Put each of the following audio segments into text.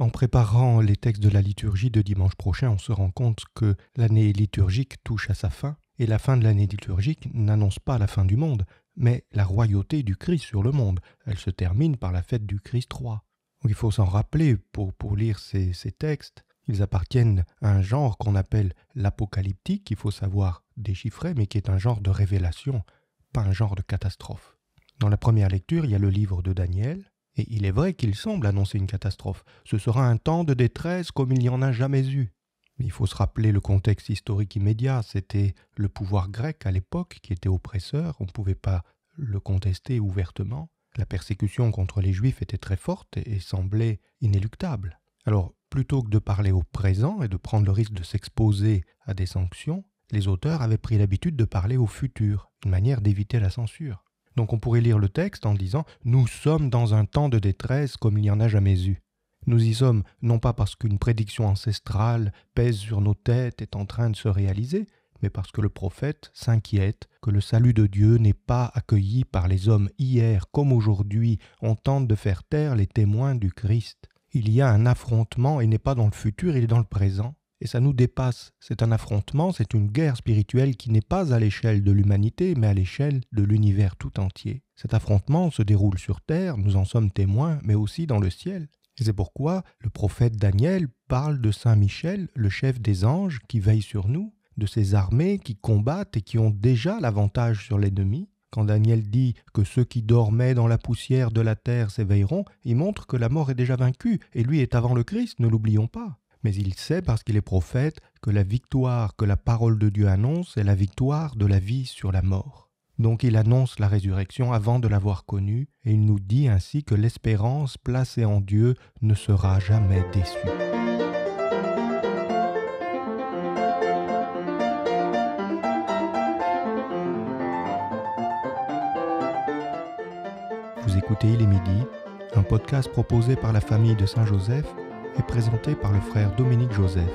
En préparant les textes de la liturgie de dimanche prochain, on se rend compte que l'année liturgique touche à sa fin, et la fin de l'année liturgique n'annonce pas la fin du monde, mais la royauté du Christ sur le monde. Elle se termine par la fête du Christ roi. il faut s'en rappeler pour, lire ces, ces textes. Ils appartiennent à un genre qu'on appelle l'apocalyptique, qu'il faut savoir déchiffrer, mais qui est un genre de révélation, pas un genre de catastrophe. Dans la première lecture, il y a le livre de Daniel, et il est vrai qu'il semble annoncer une catastrophe. Ce sera un temps de détresse comme il n'y en a jamais eu. Mais Il faut se rappeler le contexte historique immédiat. C'était le pouvoir grec à l'époque qui était oppresseur. On ne pouvait pas le contester ouvertement. La persécution contre les juifs était très forte et semblait inéluctable. Alors, plutôt que de parler au présent et de prendre le risque de s'exposer à des sanctions, les auteurs avaient pris l'habitude de parler au futur, une manière d'éviter la censure. Donc on pourrait lire le texte en disant ⁇ Nous sommes dans un temps de détresse comme il n'y en a jamais eu ⁇ Nous y sommes non pas parce qu'une prédiction ancestrale pèse sur nos têtes et est en train de se réaliser, mais parce que le prophète s'inquiète que le salut de Dieu n'est pas accueilli par les hommes hier comme aujourd'hui, on tente de faire taire les témoins du Christ. Il y a un affrontement et n'est pas dans le futur, il est dans le présent et ça nous dépasse. C'est un affrontement, c'est une guerre spirituelle qui n'est pas à l'échelle de l'humanité, mais à l'échelle de l'univers tout entier. Cet affrontement se déroule sur Terre, nous en sommes témoins, mais aussi dans le ciel. Et c'est pourquoi le prophète Daniel parle de Saint Michel, le chef des anges qui veille sur nous, de ses armées qui combattent et qui ont déjà l'avantage sur l'ennemi. Quand Daniel dit que ceux qui dormaient dans la poussière de la terre s'éveilleront, il montre que la mort est déjà vaincue, et lui est avant le Christ, ne l'oublions pas mais il sait, parce qu'il est prophète, que la victoire que la parole de Dieu annonce est la victoire de la vie sur la mort. Donc il annonce la résurrection avant de l'avoir connue, et il nous dit ainsi que l'espérance placée en Dieu ne sera jamais déçue. Vous écoutez Il est midi, un podcast proposé par la famille de Saint-Joseph est présenté par le frère Dominique Joseph.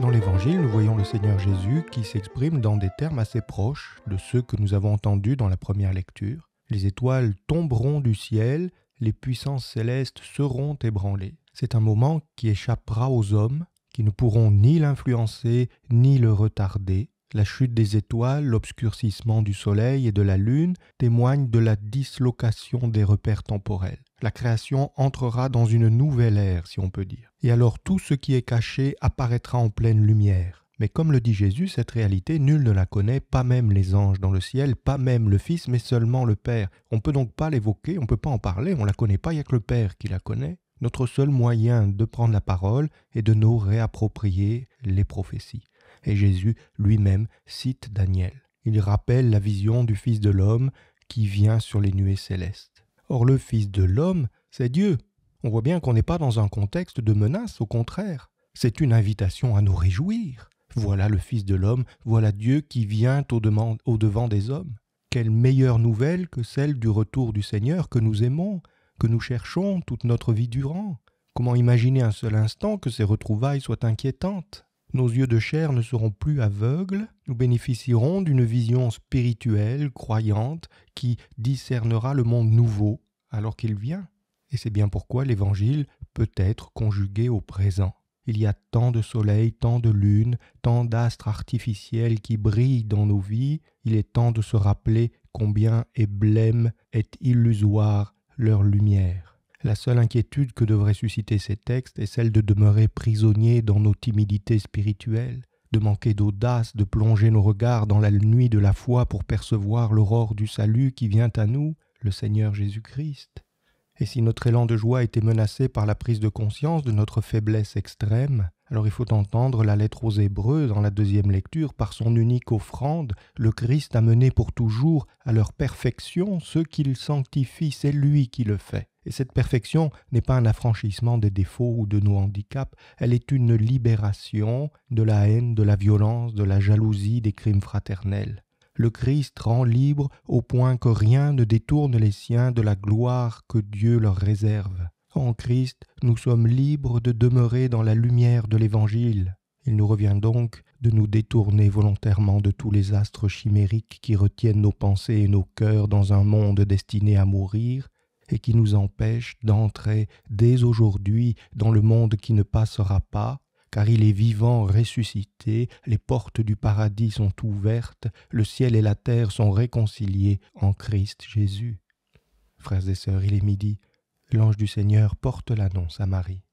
Dans l'Évangile, nous voyons le Seigneur Jésus qui s'exprime dans des termes assez proches de ceux que nous avons entendus dans la première lecture. Les étoiles tomberont du ciel, les puissances célestes seront ébranlées. C'est un moment qui échappera aux hommes, qui ne pourront ni l'influencer ni le retarder. La chute des étoiles, l'obscurcissement du Soleil et de la Lune témoignent de la dislocation des repères temporels. La création entrera dans une nouvelle ère, si on peut dire. Et alors tout ce qui est caché apparaîtra en pleine lumière. Mais comme le dit Jésus, cette réalité, nul ne la connaît, pas même les anges dans le ciel, pas même le Fils, mais seulement le Père. On ne peut donc pas l'évoquer, on ne peut pas en parler, on ne la connaît pas, il n'y a que le Père qui la connaît. Notre seul moyen de prendre la parole est de nous réapproprier les prophéties et Jésus lui-même cite Daniel. Il rappelle la vision du Fils de l'homme qui vient sur les nuées célestes. Or le Fils de l'homme, c'est Dieu. On voit bien qu'on n'est pas dans un contexte de menace, au contraire. C'est une invitation à nous réjouir. Voilà le Fils de l'homme, voilà Dieu qui vient au-devant des hommes. Quelle meilleure nouvelle que celle du retour du Seigneur que nous aimons, que nous cherchons toute notre vie durant. Comment imaginer un seul instant que ces retrouvailles soient inquiétantes nos yeux de chair ne seront plus aveugles, nous bénéficierons d'une vision spirituelle, croyante, qui discernera le monde nouveau alors qu'il vient. Et c'est bien pourquoi l'Évangile peut être conjugué au présent. Il y a tant de soleil, tant de lune, tant d'astres artificiels qui brillent dans nos vies, il est temps de se rappeler combien est blême, est illusoire leur lumière. La seule inquiétude que devraient susciter ces textes est celle de demeurer prisonniers dans nos timidités spirituelles, de manquer d'audace, de plonger nos regards dans la nuit de la foi pour percevoir l'aurore du salut qui vient à nous, le Seigneur Jésus-Christ. Et si notre élan de joie était menacé par la prise de conscience de notre faiblesse extrême, alors il faut entendre la lettre aux Hébreux dans la deuxième lecture, par son unique offrande, le Christ a mené pour toujours à leur perfection ce qu'il sanctifie, c'est lui qui le fait. Et cette perfection n'est pas un affranchissement des défauts ou de nos handicaps, elle est une libération de la haine, de la violence, de la jalousie, des crimes fraternels. Le Christ rend libre au point que rien ne détourne les siens de la gloire que Dieu leur réserve. En Christ, nous sommes libres de demeurer dans la lumière de l'Évangile. Il nous revient donc de nous détourner volontairement de tous les astres chimériques qui retiennent nos pensées et nos cœurs dans un monde destiné à mourir et qui nous empêche d'entrer dès aujourd'hui dans le monde qui ne passera pas, car il est vivant, ressuscité, les portes du paradis sont ouvertes, le ciel et la terre sont réconciliés en Christ Jésus. Frères et sœurs, il est midi, l'ange du Seigneur porte l'annonce à Marie.